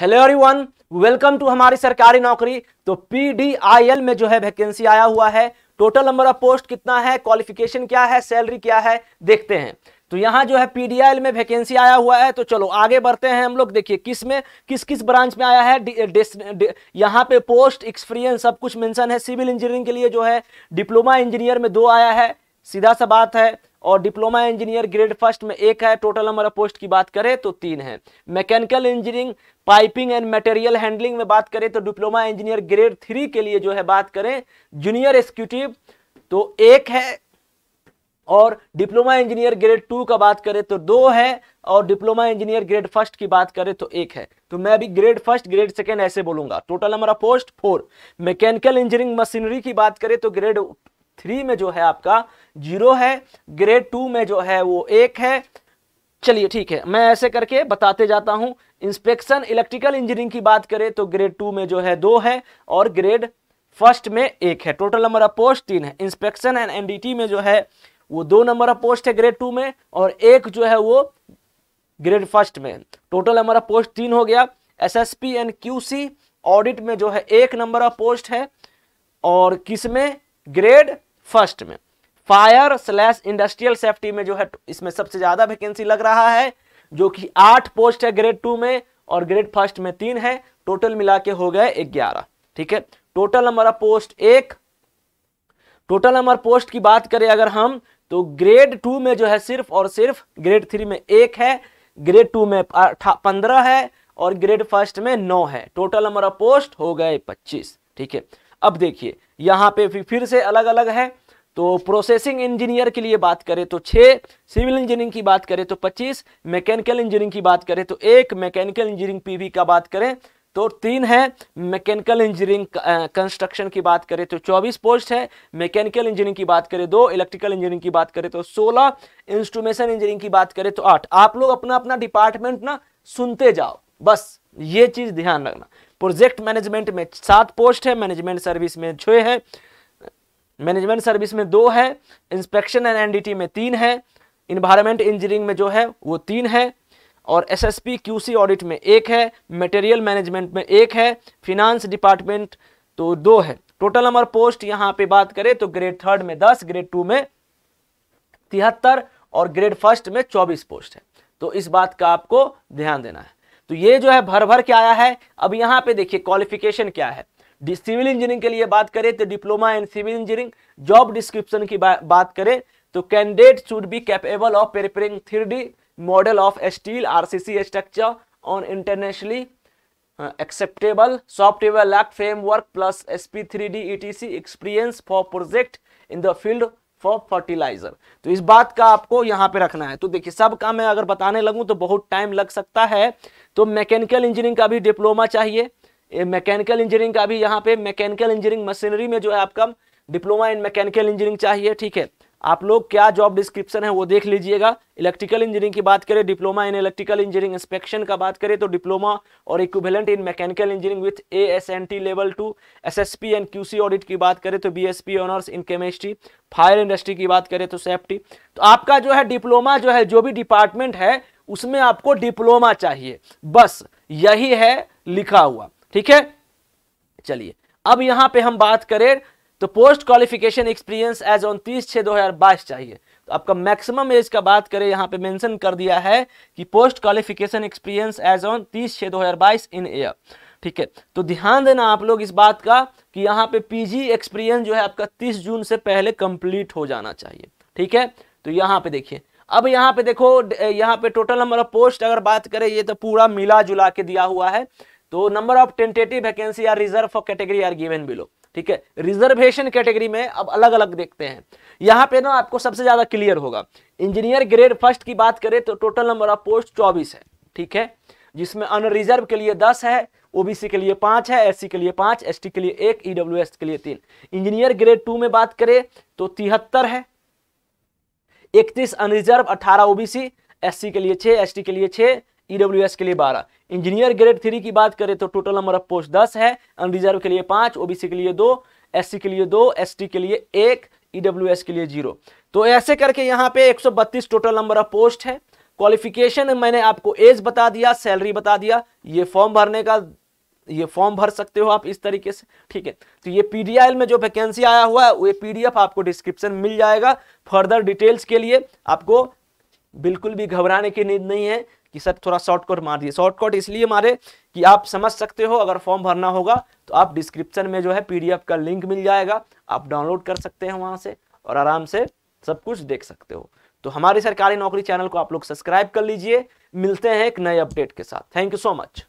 hello everyone welcome to हमारी सरकारी नौकरी तो पीडीआईएल में जो है वैकेंसी आया हुआ है टोटल नंबर ऑफ पोस्ट कितना है क्वालिफिकेशन क्या है सैलरी क्या है देखते हैं तो यहाँ जो है पीडीआईएल में वैकेंसी आया हुआ है तो चलो आगे बढ़ते हैं हम लोग देखिए किस में किस किस ब्रांच में आया है यहाँ पे पोस्ट एक्सपीरियंस सब कुछ मैंशन है सिविल इंजीनियरिंग के लिए जो है डिप्लोमा इंजीनियर में दो आया है सीधा सा बात है और डिप्लोमा इंजीनियर ग्रेड फर्स्ट में एक है टोटल नंबर ऑफ पोस्ट की बात करें तो तीन है mechanical engineering piping and material handling में बात करें तो डिप्लोमा इंजीनियर ग्रेड थ्री के लिए जो है बात करें जूनियर एक्सिक्यूटिव तो एक है और डिप्लोमा इंजीनियर ग्रेड टू का बात करें तो दो है और डिप्लोमा इंजीनियर ग्रेड फर्स्ट की बात करें तो एक है तो मैं अभी ग्रेड फर्स्ट ग्रेड सेकेंड ऐसे बोलूंगा टोटल हमारा post four mechanical engineering machinery की बात करें तो ग्रेड थ्री में जो है आपका जीरो है ग्रेड टू में जो है वो एक है चलिए ठीक है मैं ऐसे करके बताते जाता हूं इंस्पेक्शन इलेक्ट्रिकल इंजीनियरिंग की बात करें तो ग्रेड टू में जो है दो है और ग्रेड फर्स्ट में एक है टोटल नंबर ऑफ पोस्ट तीन है इंस्पेक्शन एंड एनडीटी में जो है वो दो नंबर ऑफ पोस्ट है ग्रेड टू में और एक जो है वो ग्रेड फर्स्ट में टोटल नंबर ऑफ पोस्ट तीन हो गया एसएसपी एंड क्यूसी ऑडिट में जो है एक नंबर ऑफ पोस्ट है और किसमें ग्रेड फर्स्ट में फायर स्लैश इंडस्ट्रियल सेफ्टी में जो है इसमें सबसे ज़्यादा वैकेंसी लग रहा है जो कि आठ पोस्ट है ग्रेड टू में और ग्रेड फर्स्ट में तीन है टोटल मिला के हो गए ग्यारह ठीक है टोटल हमारा पोस्ट एक टोटल हमारे पोस्ट की बात करें अगर हम तो ग्रेड टू में जो है सिर्फ और सिर्फ ग्रेड थ्री में एक है ग्रेड टू में पंद्रह है और ग्रेड फर्स्ट में नौ है टोटल हमारा पोस्ट हो गए पच्चीस ठीक है अब देखिए यहाँ पे फिर से अलग अलग है तो प्रोसेसिंग इंजीनियर के लिए बात करें तो छः सिविल इंजीनियरिंग की बात करें तो पच्चीस मैकेनिकल इंजीनियरिंग की बात करें तो एक मैकेनिकल इंजीनियरिंग पीवी का बात करें तो तीन है मैकेनिकल इंजीनियरिंग कंस्ट्रक्शन की बात करें तो चौबीस पोस्ट है मैकेनिकल इंजीनियरिंग की बात करें दो इलेक्ट्रिकल इंजीनियरिंग की बात करें तो सोलह इंस्ट्रूमेशन इंजीनियरिंग की बात करें तो आठ आप लोग अपना अपना डिपार्टमेंट ना सुनते जाओ बस ये चीज़ ध्यान रखना प्रोजेक्ट मैनेजमेंट में सात पोस्ट है मैनेजमेंट सर्विस में छः है मैनेजमेंट सर्विस में दो है इंस्पेक्शन एंड एनडीटी में तीन है इन्वायरमेंट इंजीनियरिंग में जो है वो तीन है और एसएसपी क्यूसी ऑडिट में एक है मटेरियल मैनेजमेंट में एक है फिनांस डिपार्टमेंट तो दो है टोटल नंबर पोस्ट यहाँ पे बात करें तो ग्रेड थर्ड में दस ग्रेड टू में तिहत्तर और ग्रेड फर्स्ट में चौबीस पोस्ट है तो इस बात का आपको ध्यान देना है तो ये जो है भर भर के आया है अब यहाँ पे देखिए क्वालिफिकेशन क्या है सिविल इंजीनियरिंग के लिए बात करें तो diploma in civil engineering job description की बा, बात करें तो candidate should be capable of preparing three model of steel are structure on internationally acceptable software like framework plus S P three D E T C experience for project in the field for fertiliser तो इस बात का आपको यहां पे रखना है तो देखिए सब का मैं अगर बताने लगूं तो बहुत टाइम लग सकता है तो मैकेनिकल इंजीनियरिंग का भी डिप्लोमा चाहिए मैकेनिकल इंजीनियरिंग का भी यहाँ पे मैकेनिकल इंजीनियरिंग मशीनरी में जो है आपका डिप्लोमा इन मैकेनिकल इंजीनियरिंग चाहिए ठीक है आप लोग क्या जॉब डिस्क्रिप्शन है वो देख लीजिएगा इलेक्ट्रिकल इंजीनियरिंग की बात करें diploma in electrical engineering inspection का बात करें तो डिप्लोमा और equivalent in mechanical engineering with A S N T level two S S P and Q C audit की बात करें तो B S P honours in chemistry fire industry की बात करें तो सेफ्टी तो आपका जो है डिप्लोमा जो है जो भी डिपार्टमेंट है उसमें आपको डिप्लोमा चाहिए बस यही है लिखा हुआ ठीक है चलिए अब यहां पे हम बात करें तो post qualification experience age on तीस छः दो हज़ार बाईस चाहिए तो आपका मैक्सिमम एज का बात करें यहाँ पे मेंशन कर दिया है कि post qualification experience age on तीस छः दो हज़ार बाईस इन ईयर ठीक है तो ध्यान देना आप लोग इस बात का कि यहाँ पे पीजी एक्सपीरियंस जो है आपका तीस जून से पहले कंप्लीट हो जाना चाहिए ठीक है तो यहाँ पे देखिए अब यहाँ पे देखो यहाँ पे टोटल नंबर ऑफ पोस्ट अगर बात करें ये तो पूरा मिला जुला के दिया हुआ है तो number of tentative vacancy are reserve for category are given below ठीक है रिजर्वेशन कैटेगरी में अब अलग अलग देखते हैं यहां पे ना आपको सबसे ज़्यादा क्लियर होगा इंजीनियर ग्रेड फर्स्ट की बात करें तो टोटल नंबर ऑफ पोस्ट चौबीस है ठीक है जिसमें अनरिजर्व के लिए दस है ओबीसी के लिए पांच है एससी के लिए पांच एस के लिए एक ईडब्ल्यू e के लिए तीन इंजीनियर ग्रेड टू में बात करें तो तिहत्तर है इकतीस अनरिजर्व अठारह ओबीसी एस के लिए छह एस के लिए छह ईडब्ल्यू e के लिए बारह इंजीनियर ग्रेड थ्री की बात करें तो टोटल नंबर ऑफ पोस्ट दस है अनरिजर्व के लिए पांच ओबीसी के लिए दो एस के लिए दो एस के लिए एक ईडब्ल्यूएस e के लिए जीरो तो ऐसे करके यहाँ पे एक टोटल नंबर ऑफ पोस्ट है क्वालिफिकेशन मैंने आपको एज बता दिया सैलरी बता दिया ये फॉर्म भरने का ये फॉर्म भर सकते हो आप इस तरीके से ठीक है तो ये पीडीआईएल में जो वैकेंसी आया हुआ है वो पीडीएफ आपको डिस्क्रिप्शन मिल जाएगा फर्दर डिटेल्स के लिए आपको बिल्कुल भी घबराने की नींद नहीं है कि सर थोड़ा शॉर्टकट मार दिए शॉर्टकट इसलिए मारे कि आप समझ सकते हो अगर फॉर्म भरना होगा तो आप डिस्क्रिप्शन में जो है पीडीएफ का लिंक मिल जाएगा आप डाउनलोड कर सकते हैं वहाँ से और आराम से सब कुछ देख सकते हो तो हमारी सरकारी नौकरी चैनल को आप लोग सब्सक्राइब कर लीजिए मिलते हैं एक नए अपडेट के साथ थैंक यू सो मच